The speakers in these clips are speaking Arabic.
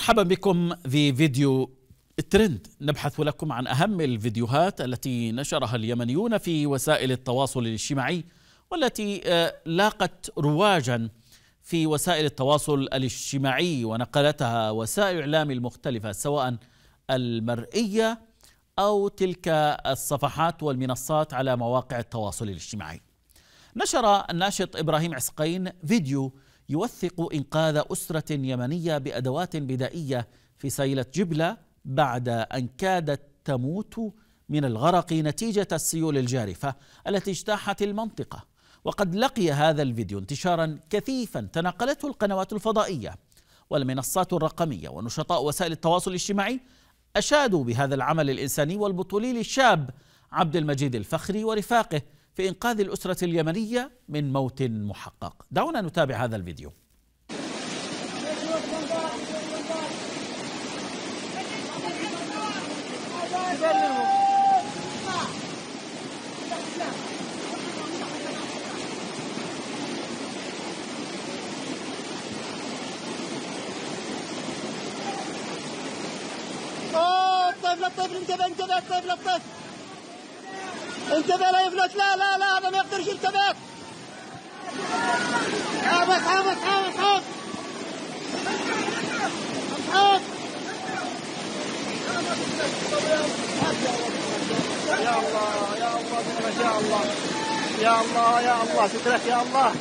مرحبا بكم في فيديو ترند نبحث لكم عن أهم الفيديوهات التي نشرها اليمنيون في وسائل التواصل الاجتماعي والتي آه، لاقت رواجا في وسائل التواصل الاجتماعي ونقلتها وسائل الإعلام المختلفة سواء المرئية أو تلك الصفحات والمنصات على مواقع التواصل الاجتماعي نشر الناشط إبراهيم عسقين فيديو يوثق إنقاذ أسرة يمنية بأدوات بدائية في سيلة جبلة بعد أن كادت تموت من الغرق نتيجة السيول الجارفة التي اجتاحت المنطقة وقد لقي هذا الفيديو انتشارا كثيفا تناقلته القنوات الفضائية والمنصات الرقمية ونشطاء وسائل التواصل الاجتماعي أشادوا بهذا العمل الإنساني والبطولي للشاب عبد المجيد الفخري ورفاقه في إنقاذ الأسرة اليمنية من موت محقق دعونا نتابع هذا الفيديو الطفل طيب انتبه انتبه الطفل طيب انتبه لا يفلت لا لا لا هذا ما يقدرش يلتبك حافظ حافظ حافظ حافظ حافظ يا الله يا الله ما الله يا الله يا الله سترك يا الله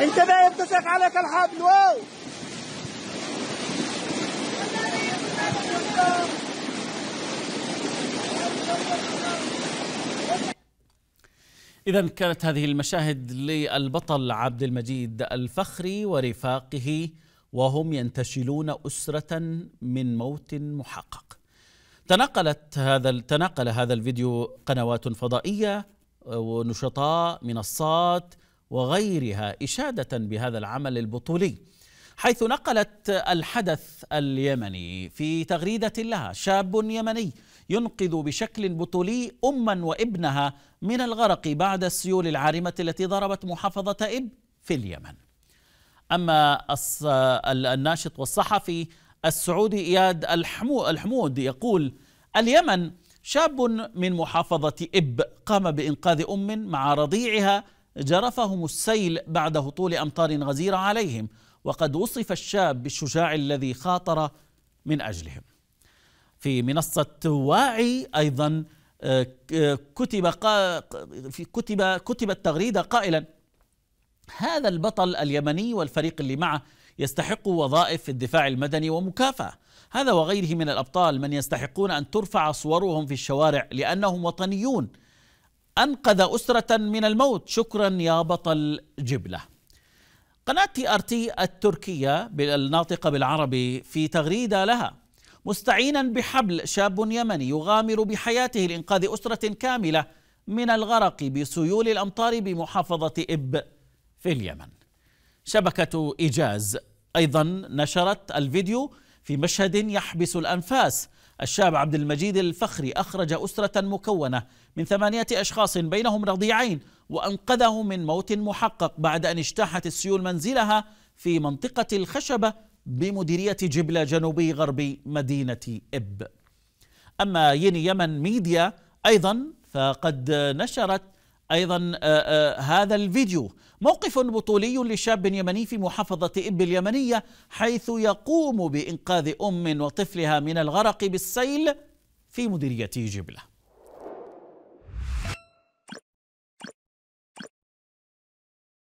انتبه يبتسك عليك الحبل واو إذا كانت هذه المشاهد للبطل عبد المجيد الفخري ورفاقه وهم ينتشلون أسرة من موت محقق. تناقلت هذا تناقل هذا الفيديو قنوات فضائية آه، ونشطاء منصات وغيرها إشادة بهذا العمل البطولي. حيث نقلت الحدث اليمني في تغريده لها شاب يمني ينقذ بشكل بطولي اما وابنها من الغرق بعد السيول العارمه التي ضربت محافظه اب في اليمن. اما الناشط والصحفي السعودي اياد الحمود يقول اليمن شاب من محافظه اب قام بانقاذ ام مع رضيعها جرفهم السيل بعد هطول امطار غزيره عليهم وقد وصف الشاب بالشجاع الذي خاطر من اجلهم. في منصه واعي ايضا آه، آه، كتب في كتب كتبت تغريده قائلا هذا البطل اليمني والفريق اللي معه يستحق وظائف في الدفاع المدني ومكافاه هذا وغيره من الابطال من يستحقون ان ترفع صورهم في الشوارع لانهم وطنيون انقذ اسره من الموت شكرا يا بطل جبله قناة تي ار تي التركية الناطقة بالعربي في تغريدة لها مستعينا بحبل شاب يمني يغامر بحياته لإنقاذ أسرة كاملة من الغرق بسيول الأمطار بمحافظة إب في اليمن شبكة إيجاز أيضا نشرت الفيديو في مشهد يحبس الأنفاس الشاب عبد المجيد الفخري أخرج أسرة مكونة من ثمانية أشخاص بينهم رضيعين وأنقذه من موت محقق بعد أن اجتاحت السيول منزلها في منطقة الخشبة بمديرية جبلة جنوبي غربي مدينة إب أما ين يمن ميديا أيضا فقد نشرت أيضا آه، آه، هذا الفيديو موقف بطولي لشاب يمني في محافظة إب اليمنية حيث يقوم بإنقاذ أم وطفلها من الغرق بالسيل في مديرية جبله